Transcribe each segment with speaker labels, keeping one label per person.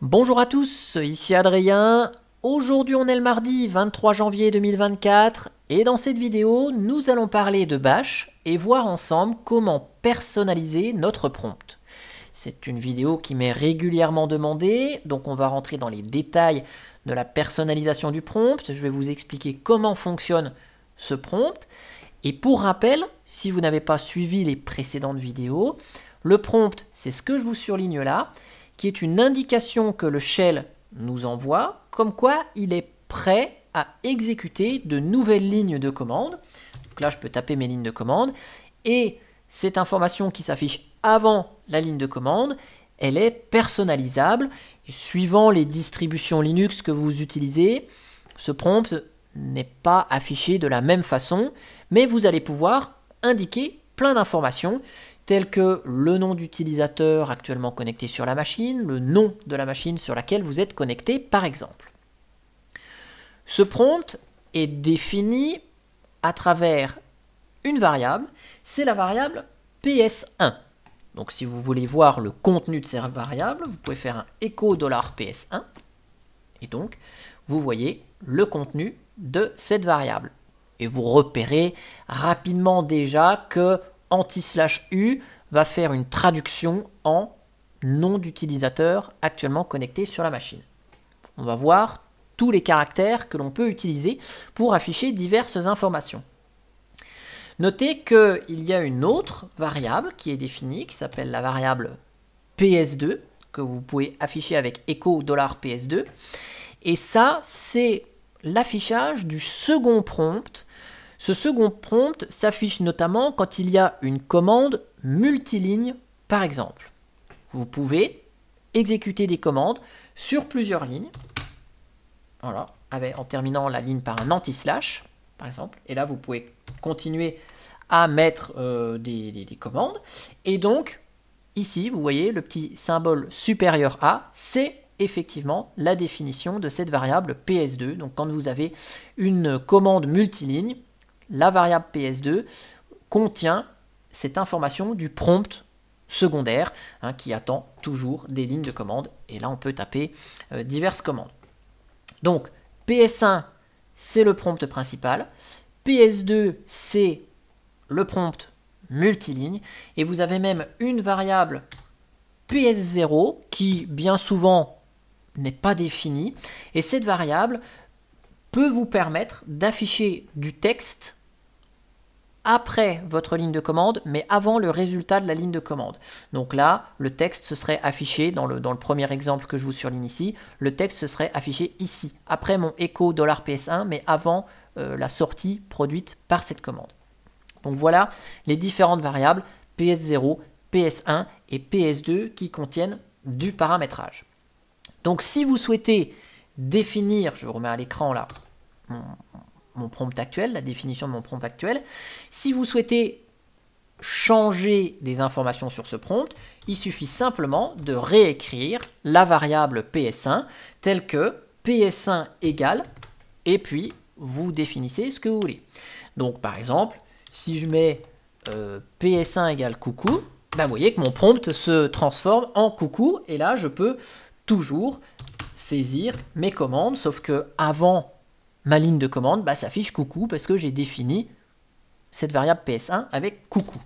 Speaker 1: Bonjour à tous, ici Adrien. Aujourd'hui on est le mardi 23 janvier 2024 et dans cette vidéo nous allons parler de Bash et voir ensemble comment personnaliser notre prompt. C'est une vidéo qui m'est régulièrement demandée, donc on va rentrer dans les détails de la personnalisation du prompt. Je vais vous expliquer comment fonctionne ce prompt. Et pour rappel, si vous n'avez pas suivi les précédentes vidéos, le prompt, c'est ce que je vous surligne là, qui est une indication que le shell nous envoie, comme quoi il est prêt à exécuter de nouvelles lignes de commande. Donc là, je peux taper mes lignes de commande. Et cette information qui s'affiche avant la ligne de commande, elle est personnalisable. Suivant les distributions Linux que vous utilisez, ce prompt n'est pas affiché de la même façon, mais vous allez pouvoir indiquer plein d'informations tel que le nom d'utilisateur actuellement connecté sur la machine, le nom de la machine sur laquelle vous êtes connecté par exemple. Ce prompt est défini à travers une variable, c'est la variable PS1. Donc si vous voulez voir le contenu de cette variable, vous pouvez faire un écho $PS1 et donc vous voyez le contenu de cette variable. Et vous repérez rapidement déjà que anti-slash U va faire une traduction en nom d'utilisateur actuellement connecté sur la machine. On va voir tous les caractères que l'on peut utiliser pour afficher diverses informations. Notez qu'il y a une autre variable qui est définie, qui s'appelle la variable PS2, que vous pouvez afficher avec echo $PS2. Et ça, c'est l'affichage du second prompt ce second prompt s'affiche notamment quand il y a une commande multiligne par exemple. Vous pouvez exécuter des commandes sur plusieurs lignes. Voilà, en terminant la ligne par un anti-slash, par exemple. Et là, vous pouvez continuer à mettre euh, des, des commandes. Et donc, ici, vous voyez le petit symbole supérieur à, c'est effectivement la définition de cette variable PS2. Donc quand vous avez une commande multiligne, la variable PS2 contient cette information du prompt secondaire hein, qui attend toujours des lignes de commande. Et là, on peut taper euh, diverses commandes. Donc, PS1, c'est le prompt principal. PS2, c'est le prompt multiligne. Et vous avez même une variable PS0 qui, bien souvent, n'est pas définie. Et cette variable peut vous permettre d'afficher du texte après votre ligne de commande, mais avant le résultat de la ligne de commande. Donc là, le texte se serait affiché, dans le, dans le premier exemple que je vous surligne ici, le texte se serait affiché ici, après mon écho $PS1, mais avant euh, la sortie produite par cette commande. Donc voilà les différentes variables PS0, PS1 et PS2 qui contiennent du paramétrage. Donc si vous souhaitez définir, je vous remets à l'écran là, mon prompt actuel, la définition de mon prompt actuel. Si vous souhaitez changer des informations sur ce prompt, il suffit simplement de réécrire la variable ps1 telle que ps1 égale, et puis vous définissez ce que vous voulez. Donc par exemple, si je mets euh, ps1 égale coucou, ben vous voyez que mon prompt se transforme en coucou, et là je peux toujours saisir mes commandes, sauf que avant ma ligne de commande bah, s'affiche coucou parce que j'ai défini cette variable ps1 avec coucou.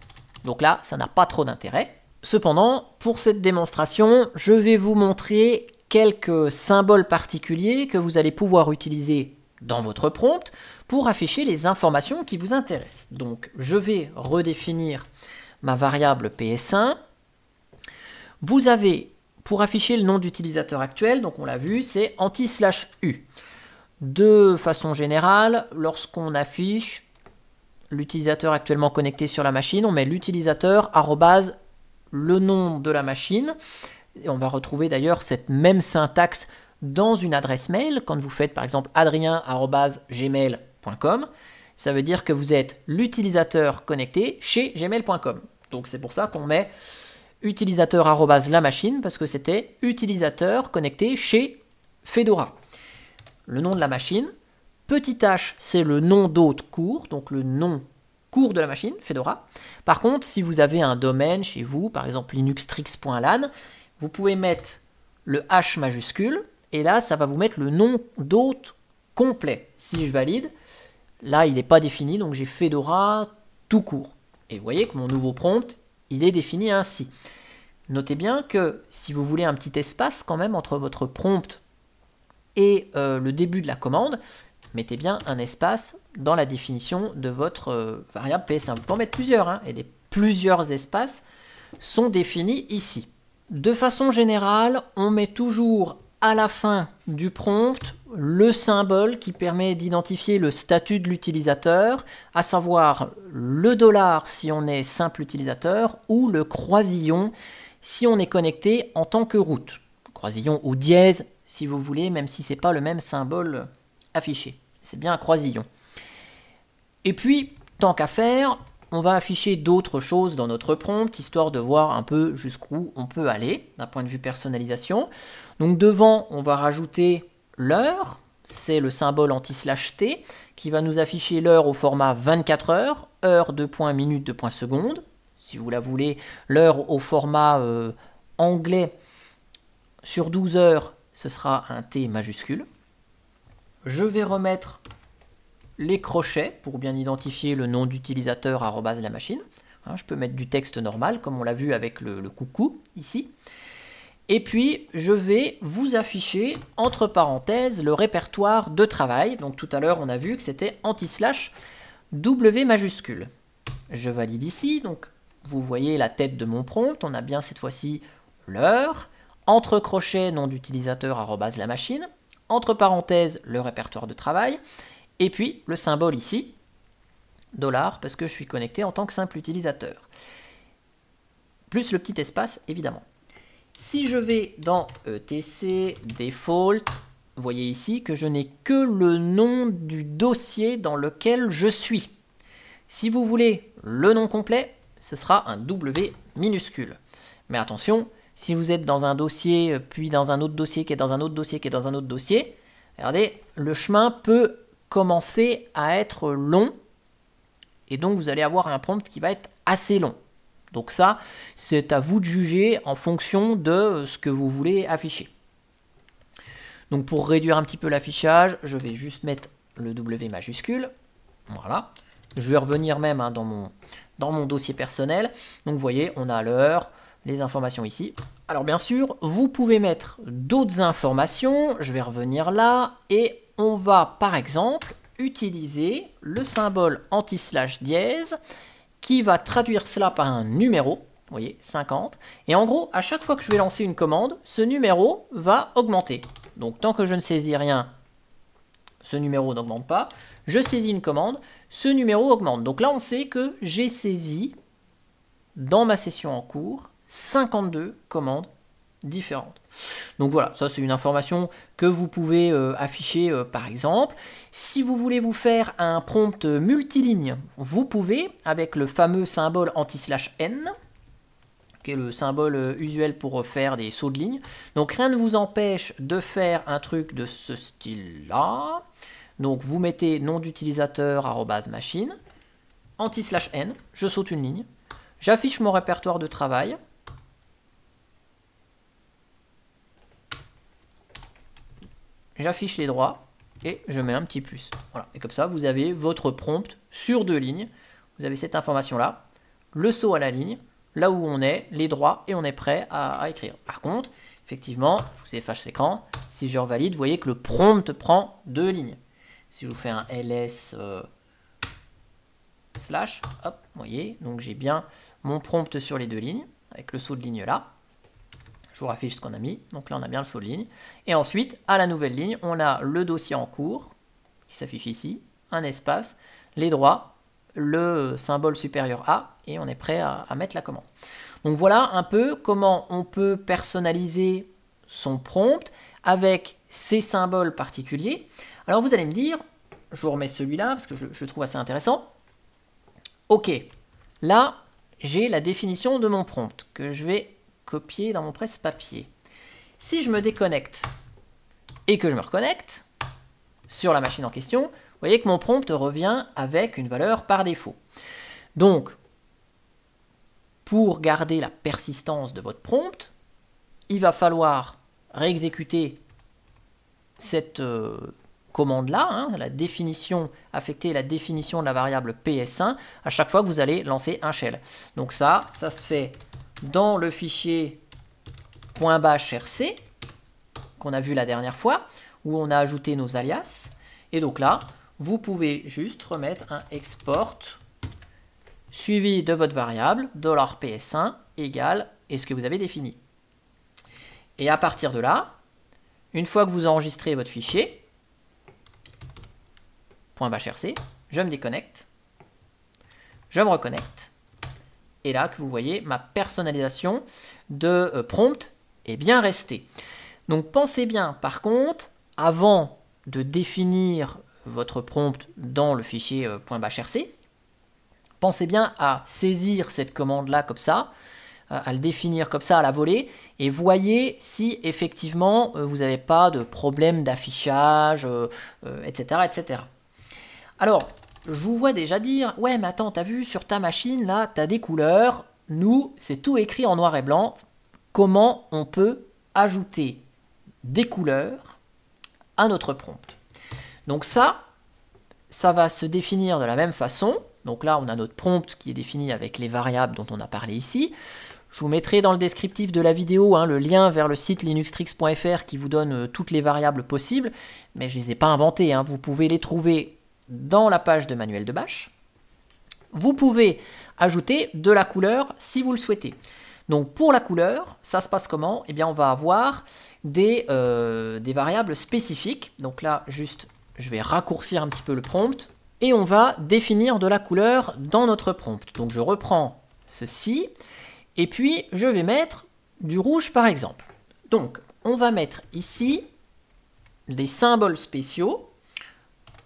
Speaker 1: Donc là, ça n'a pas trop d'intérêt. Cependant, pour cette démonstration, je vais vous montrer quelques symboles particuliers que vous allez pouvoir utiliser dans votre prompt pour afficher les informations qui vous intéressent. Donc je vais redéfinir ma variable ps1. Vous avez, pour afficher le nom d'utilisateur actuel, donc on l'a vu, c'est anti-u. De façon générale, lorsqu'on affiche l'utilisateur actuellement connecté sur la machine, on met l'utilisateur le nom de la machine. Et on va retrouver d'ailleurs cette même syntaxe dans une adresse mail. Quand vous faites par exemple adrien, gmail.com, ça veut dire que vous êtes l'utilisateur connecté chez gmail.com. Donc c'est pour ça qu'on met utilisateur la machine parce que c'était utilisateur connecté chez Fedora le nom de la machine. Petit h, c'est le nom d'hôte court, donc le nom court de la machine, Fedora. Par contre, si vous avez un domaine chez vous, par exemple linuxtrix.lan, vous pouvez mettre le h majuscule, et là, ça va vous mettre le nom d'hôte complet. Si je valide, là, il n'est pas défini, donc j'ai Fedora tout court. Et vous voyez que mon nouveau prompt, il est défini ainsi. Notez bien que si vous voulez un petit espace quand même entre votre prompt et euh, le début de la commande, mettez bien un espace dans la définition de votre euh, variable PS1. Vous pouvez en mettre plusieurs, hein, et des, plusieurs espaces sont définis ici. De façon générale, on met toujours à la fin du prompt le symbole qui permet d'identifier le statut de l'utilisateur, à savoir le dollar si on est simple utilisateur ou le croisillon si on est connecté en tant que route. Croisillon ou dièse, si vous voulez, même si c'est pas le même symbole affiché. C'est bien un croisillon. Et puis, tant qu'à faire, on va afficher d'autres choses dans notre prompt, histoire de voir un peu jusqu'où on peut aller d'un point de vue personnalisation. Donc devant, on va rajouter l'heure, c'est le symbole anti-slash T, qui va nous afficher l'heure au format 24 heures, heure de point, minute de point, seconde. Si vous la voulez, l'heure au format euh, anglais sur 12 heures, ce sera un T majuscule. Je vais remettre les crochets pour bien identifier le nom d'utilisateur de la machine. Hein, je peux mettre du texte normal, comme on l'a vu avec le, le, coucou ici. Et puis, je vais vous afficher, entre parenthèses, le répertoire de travail. Donc tout à l'heure, on a vu que c'était anti-slash W majuscule. Je valide ici, donc vous voyez la tête de mon prompt. On a bien cette fois-ci l'heure, entre crochets nom d'utilisateur la machine, entre parenthèses le répertoire de travail, et puis le symbole ici, dollar, parce que je suis connecté en tant que simple utilisateur. Plus le petit espace, évidemment. Si je vais dans ETC, euh, Default, vous voyez ici que je n'ai que le nom du dossier dans lequel je suis. Si vous voulez le nom complet, ce sera un W minuscule. Mais attention, si vous êtes dans un dossier, euh, puis dans un autre dossier, qui est dans un autre dossier, qui est dans un autre dossier, regardez, le chemin peut commencer à être long, et donc vous allez avoir un prompt qui va être assez long. Donc ça, c'est à vous de juger en fonction de euh, ce que vous voulez afficher. Donc pour réduire un petit peu l'affichage, je vais juste mettre le W majuscule. Voilà. Je vais revenir même hein, dans, mon, dans mon dossier personnel. Donc vous voyez, on a l'heure, les informations ici. Alors bien sûr, vous pouvez mettre d'autres informations, je vais revenir là, et on va par exemple utiliser le symbole anti-slash dièse qui va traduire cela par un numéro, vous voyez, 50. Et en gros, à chaque fois que je vais lancer une commande, ce numéro va augmenter. Donc tant que je ne saisis rien, ce numéro n'augmente pas. Je saisis une commande, ce numéro augmente. Donc là, on sait que j'ai saisi dans ma session en cours 52 commandes différentes. Donc voilà, ça c'est une information que vous pouvez euh, afficher euh, par exemple. Si vous voulez vous faire un prompt multiligne, vous pouvez avec le fameux symbole anti-slash n, qui est le symbole euh, usuel pour faire des sauts de ligne. Donc rien ne vous empêche de faire un truc de ce style-là. Donc vous mettez nom d'utilisateur machine, anti-slash n, je saute une ligne, j'affiche mon répertoire de travail, j'affiche les droits et je mets un petit plus. Voilà. Et comme ça, vous avez votre prompt sur deux lignes. Vous avez cette information-là, le saut à la ligne, là où on est, les droits, et on est prêt à, écrire. Par contre, effectivement, je vous efface l'écran. Si je revalide, vous voyez que le prompt prend deux lignes. Si je vous fais un ls euh, slash, hop, vous voyez, donc j'ai bien mon prompt sur les deux lignes, avec le saut de ligne là affiche ce qu'on a mis. Donc là, on a bien le saut ligne. Et ensuite, à la nouvelle ligne, on a le dossier en cours, qui s'affiche ici, un espace, les droits, le symbole supérieur A, et on est prêt à, mettre la commande. Donc voilà un peu comment on peut personnaliser son prompt avec ces symboles particuliers. Alors vous allez me dire, je vous remets celui-là parce que je, trouve assez intéressant. Ok, là j'ai la définition de mon prompt que je vais copier dans mon presse-papier. Si je me déconnecte et que je me reconnecte sur la machine en question, vous voyez que mon prompt revient avec une valeur par défaut. Donc, pour garder la persistance de votre prompt, il va falloir réexécuter cette euh, commande-là, hein, la définition affectée, la définition de la variable PS1, à chaque fois que vous allez lancer un shell. Donc ça, ça se fait dans le fichier .bashrc qu'on a vu la dernière fois, où on a ajouté nos alias. Et donc là, vous pouvez juste remettre un export suivi de votre variable $ps1 égale et ce que vous avez défini. Et à partir de là, une fois que vous enregistrez votre fichier, .bashrc, je me déconnecte, je me reconnecte, et là, que vous voyez, ma personnalisation de euh, prompt est bien restée. Donc pensez bien, par contre, avant de définir votre prompt dans le fichier euh, .bashrc, pensez bien à saisir cette commande-là comme ça, euh, à le définir comme ça à la volée, et voyez si effectivement vous n'avez pas de problème d'affichage, etc., etc. Alors, je vous vois déjà dire Ouais, mais attends, t'as vu sur ta machine là, t'as des couleurs. Nous, c'est tout écrit en noir et blanc. Comment on peut ajouter des couleurs à notre prompt Donc, ça, ça va se définir de la même façon. Donc là, on a notre prompt qui est défini avec les variables dont on a parlé ici. Je vous mettrai dans le descriptif de la vidéo hein, le lien vers le site linuxtrix.fr qui vous donne euh, toutes les variables possibles, mais je ne les ai pas inventées, hein. vous pouvez les trouver dans la page de manuel de Bash, Vous pouvez ajouter de la couleur si vous le souhaitez. Donc pour la couleur, ça se passe comment Eh bien on va avoir des, euh, des variables spécifiques. Donc là, juste, je vais raccourcir un petit peu le prompt. Et on va définir de la couleur dans notre prompt. Donc je reprends ceci. Et puis je vais mettre du rouge par exemple. Donc on va mettre ici des symboles spéciaux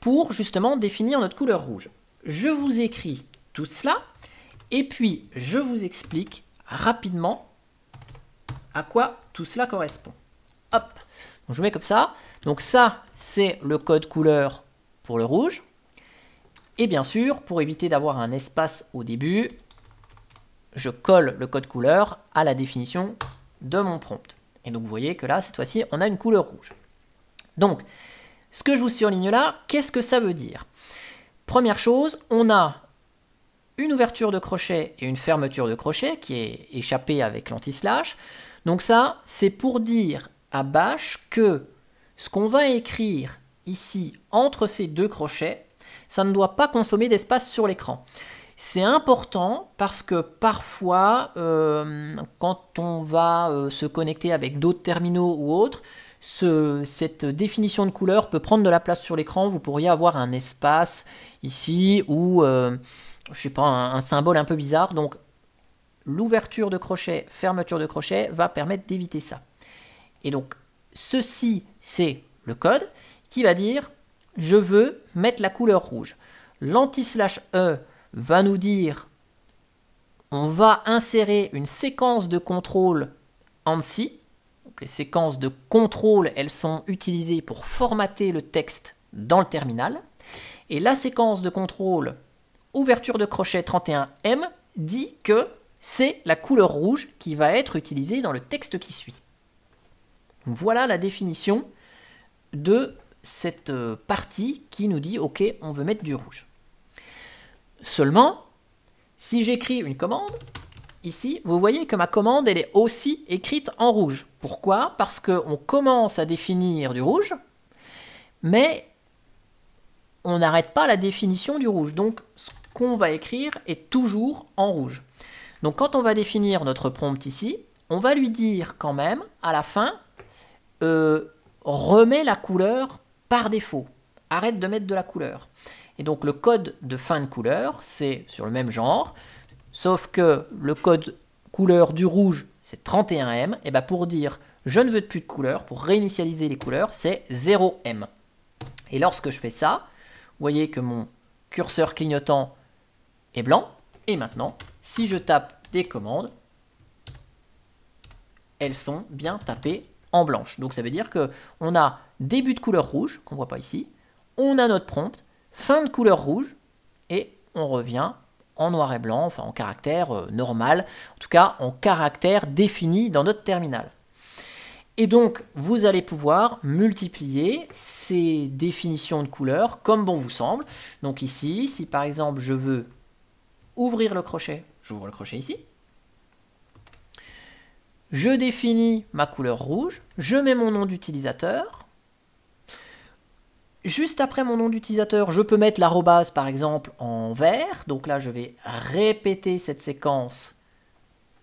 Speaker 1: pour justement définir notre couleur rouge. Je vous écris tout cela et puis je vous explique rapidement à quoi tout cela correspond. Hop, je mets comme ça. Donc ça, c'est le code couleur pour le rouge. Et bien sûr, pour éviter d'avoir un espace au début, je colle le code couleur à la définition de mon prompt. Et donc vous voyez que là, cette fois-ci, on a une couleur rouge. Donc, ce que je vous surligne là, qu'est-ce que ça veut dire Première chose, on a une ouverture de crochet et une fermeture de crochet qui est échappée avec l'anti-slash. Donc ça, c'est pour dire à Bash que ce qu'on va écrire ici entre ces deux crochets, ça ne doit pas consommer d'espace sur l'écran. C'est important parce que parfois, euh, quand on va euh, se connecter avec d'autres terminaux ou autres, cette définition de couleur peut prendre de la place sur l'écran. Vous pourriez avoir un espace ici ou, euh, je sais pas, un, symbole un peu bizarre. Donc, l'ouverture de crochet, fermeture de crochet va permettre d'éviter ça. Et donc, ceci, c'est le code qui va dire je veux mettre la couleur rouge. L'anti-slash E va nous dire on va insérer une séquence de contrôle ANSI les séquences de contrôle, elles sont utilisées pour formater le texte dans le terminal. Et la séquence de contrôle ouverture de crochet 31M dit que c'est la couleur rouge qui va être utilisée dans le texte qui suit. Voilà la définition de cette euh, partie qui nous dit ok on veut mettre du rouge. Seulement, si j'écris une commande ici, vous voyez que ma commande, elle est aussi écrite en rouge. Pourquoi Parce qu'on commence à définir du rouge, mais on n'arrête pas la définition du rouge. Donc, ce qu'on va écrire est toujours en rouge. Donc, quand on va définir notre prompt ici, on va lui dire quand même, à la fin, euh, remets la couleur par défaut. Arrête de mettre de la couleur. Et donc, le code de fin de couleur, c'est sur le même genre. Sauf que le code couleur du rouge, c'est 31M. Et bien pour dire je ne veux plus de couleur, pour réinitialiser les couleurs, c'est 0M. Et lorsque je fais ça, vous voyez que mon curseur clignotant est blanc. Et maintenant, si je tape des commandes, elles sont bien tapées en blanche. Donc ça veut dire que on a début de couleur rouge, qu'on ne voit pas ici, on a notre prompt, fin de couleur rouge, et on revient en noir et blanc, enfin en caractère euh, normal, en tout cas en caractère défini dans notre terminal. Et donc, vous allez pouvoir multiplier ces définitions de couleurs comme bon vous semble. Donc ici, si par exemple je veux ouvrir le crochet, j'ouvre le crochet ici. Je définis ma couleur rouge, je mets mon nom d'utilisateur, Juste après mon nom d'utilisateur, je peux mettre l'arrobase par exemple en vert. Donc là, je vais répéter cette séquence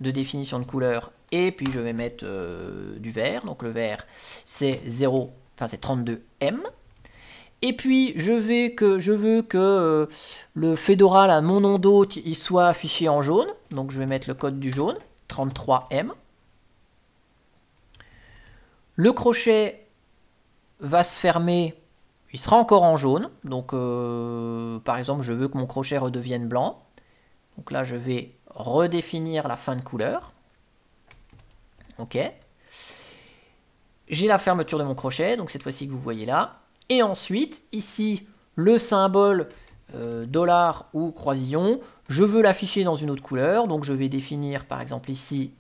Speaker 1: de définition de couleur et puis je vais mettre euh, du vert. Donc le vert, c'est 0, enfin c'est 32M. Et puis, je, vais que, je veux que euh, le Fedora, à mon nom d'hôte, il soit affiché en jaune. Donc, je vais mettre le code du jaune, 33M. Le crochet va se fermer il sera encore en jaune. Donc, euh, par exemple, je veux que mon crochet redevienne blanc. Donc là, je vais redéfinir la fin de couleur. OK. J'ai la fermeture de mon crochet, donc cette fois-ci que vous voyez là. Et ensuite, ici, le symbole euh, dollar ou croisillon, je veux l'afficher dans une autre couleur. Donc je vais définir, par exemple ici,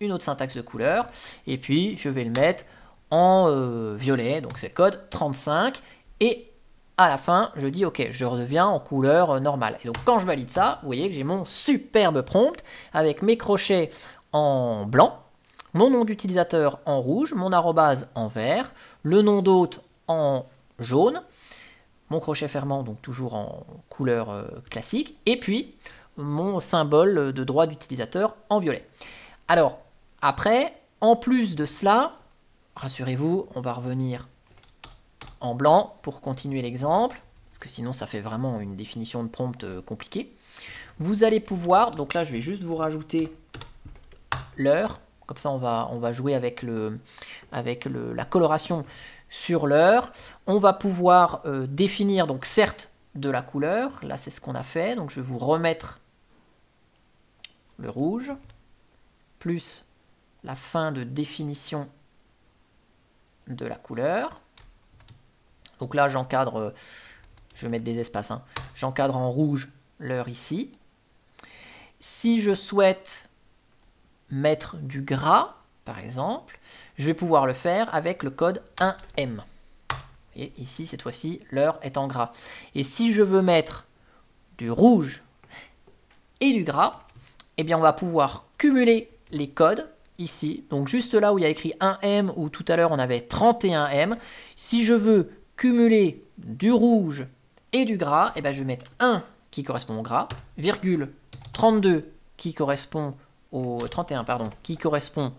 Speaker 1: une autre syntaxe de couleur. Et puis, je vais le mettre en euh, violet, donc c'est code 35, et à la fin, je dis OK, je redeviens en couleur euh, normale. Et donc quand je valide ça, vous voyez que j'ai mon superbe prompt avec mes crochets en blanc, mon nom d'utilisateur en rouge, mon arrobase en vert, le nom d'hôte en jaune, mon crochet fermant donc toujours en couleur euh, classique, et puis mon symbole de droit d'utilisateur en violet. Alors après, en plus de cela, rassurez-vous, on va revenir en blanc pour continuer l'exemple, parce que sinon ça fait vraiment une définition de prompt euh, compliquée. Vous allez pouvoir, donc là je vais juste vous rajouter l'heure, comme ça on va, on va jouer avec, le, avec la coloration sur l'heure. On va pouvoir euh, définir donc certes de la couleur, là c'est ce qu'on a fait, donc je vais vous remettre le rouge, plus la fin de définition de la couleur. Donc là, j'encadre, je vais mettre des espaces, hein. j'encadre en rouge l'heure ici. Si je souhaite mettre du gras, par exemple, je vais pouvoir le faire avec le code 1M. Et ici, cette fois-ci, l'heure est en gras. Et si je veux mettre du rouge et du gras, eh bien, on va pouvoir cumuler les codes ici, donc juste là où il y a écrit 1M, où tout à l'heure on avait 31M, si je veux cumuler du rouge et du gras, et eh ben je vais mettre 1 qui correspond au gras, virgule 32 qui correspond au 31 pardon, qui correspond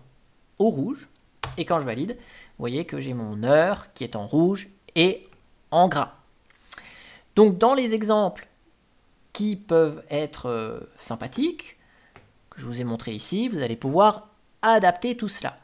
Speaker 1: au rouge. Et quand je valide, vous voyez que j'ai mon heure qui est en rouge et en gras. Donc dans les exemples qui peuvent être euh, sympathiques, que je vous ai montré ici, vous allez pouvoir adapter tout cela.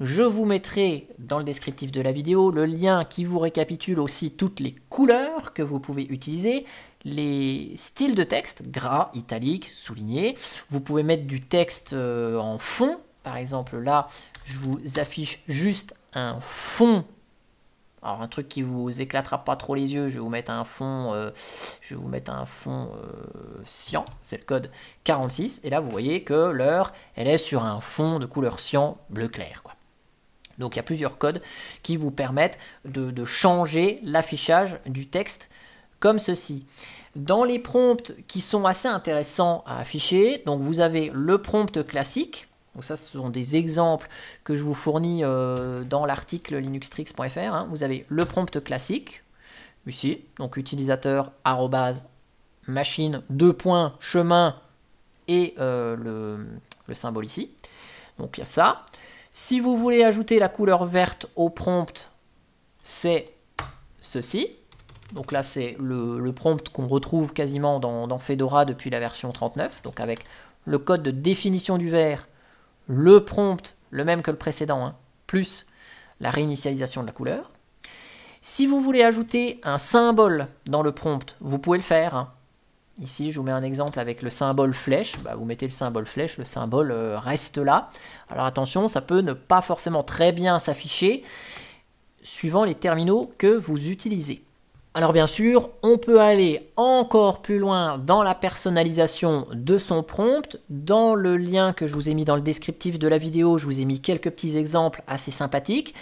Speaker 1: Je vous mettrai dans le descriptif de la vidéo le lien qui vous récapitule aussi toutes les couleurs que vous pouvez utiliser, les styles de texte, gras, italique, souligné. Vous pouvez mettre du texte euh, en fond. Par exemple, là, je vous affiche juste un fond alors un truc qui vous éclatera pas trop les yeux, je vais vous mettre un fond, euh, je vais vous mettre un fond euh, cyan, c'est le code 46, et là vous voyez que l'heure, elle est sur un fond de couleur cyan bleu clair. Donc il y a plusieurs codes qui vous permettent de, de changer l'affichage du texte comme ceci. Dans les prompts qui sont assez intéressants à afficher, donc vous avez le prompt classique, donc ça, ce sont des exemples que je vous fournis euh, dans l'article linuxtrix.fr. Hein. Vous avez le prompt classique, ici, donc utilisateur, arrobase, machine, deux points, chemin, et euh, le, symbole ici. Donc il y a ça. Si vous voulez ajouter la couleur verte au prompt, c'est ceci. Donc là, c'est le, prompt qu'on retrouve quasiment dans, dans Fedora depuis la version 39, donc avec le code de définition du vert le prompt, le même que le précédent, hein, plus la réinitialisation de la couleur. Si vous voulez ajouter un symbole dans le prompt, vous pouvez le faire. Hein. Ici, je vous mets un exemple avec le symbole flèche. Bah, vous mettez le symbole flèche, le symbole euh, reste là. Alors attention, ça peut ne pas forcément très bien s'afficher suivant les terminaux que vous utilisez. Alors bien sûr, on peut aller encore plus loin dans la personnalisation de son prompt. Dans le lien que je vous ai mis dans le descriptif de la vidéo, je vous ai mis quelques petits exemples assez sympathiques.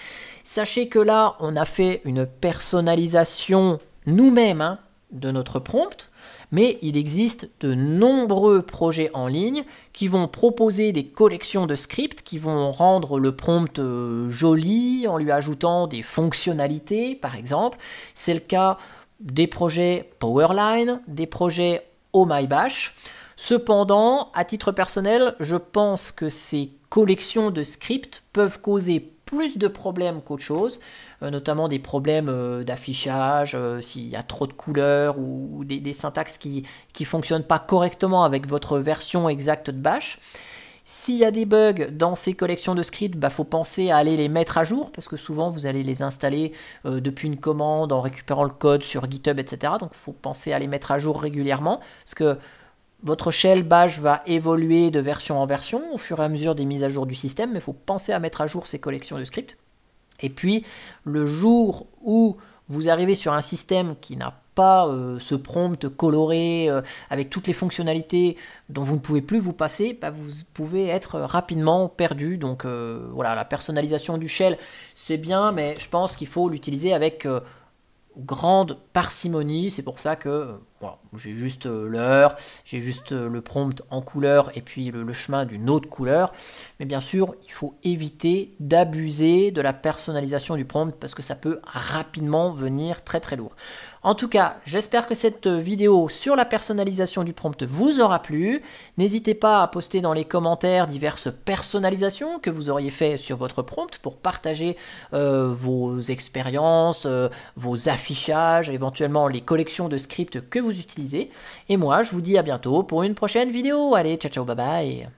Speaker 1: Sachez que là, on a fait une personnalisation nous-mêmes hein, de notre prompt mais il existe de nombreux projets en ligne qui vont proposer des collections de scripts qui vont rendre le prompt euh, joli en lui ajoutant des fonctionnalités, par exemple. C'est le cas des projets Powerline, des projets Oh My Bash. Cependant, à titre personnel, je pense que ces collections de scripts peuvent causer plus de problèmes qu'autre chose. Euh, notamment des problèmes euh, d'affichage, euh, s'il y a trop de couleurs ou, des, syntaxes qui ne fonctionnent pas correctement avec votre version exacte de Bash. S'il y a des bugs dans ces collections de scripts, il bah, faut penser à aller les mettre à jour parce que souvent vous allez les installer depuis une commande en récupérant le code sur GitHub, etc. Donc il faut penser à les mettre à jour régulièrement parce que votre shell bash va évoluer de version en version au fur et à mesure des mises à jour du système, mais il faut penser à mettre à jour ces collections de scripts. Et puis, le jour où vous arrivez sur un système qui n'a pas euh, ce prompt coloré euh, avec toutes les fonctionnalités dont vous ne pouvez plus vous passer, bah, vous pouvez être rapidement perdu. Donc euh, voilà, la personnalisation du shell, c'est bien, mais je pense qu'il faut l'utiliser avec grande parcimonie. C'est pour ça que euh, j'ai juste euh, l'heure, j'ai juste euh, le prompt en couleur et puis le chemin d'une autre couleur. Mais bien sûr, il faut éviter d'abuser de la personnalisation du prompt parce que ça peut rapidement venir très très lourd. En tout cas, j'espère que cette vidéo sur la personnalisation du prompt vous aura plu. N'hésitez pas à poster dans les commentaires diverses personnalisations que vous auriez fait sur votre prompt pour partager euh, vos expériences, euh, vos affichages, éventuellement les collections de scripts que vous utilisez. Et moi, je vous dis à bientôt pour une prochaine vidéo. Allez, ciao ciao, bye bye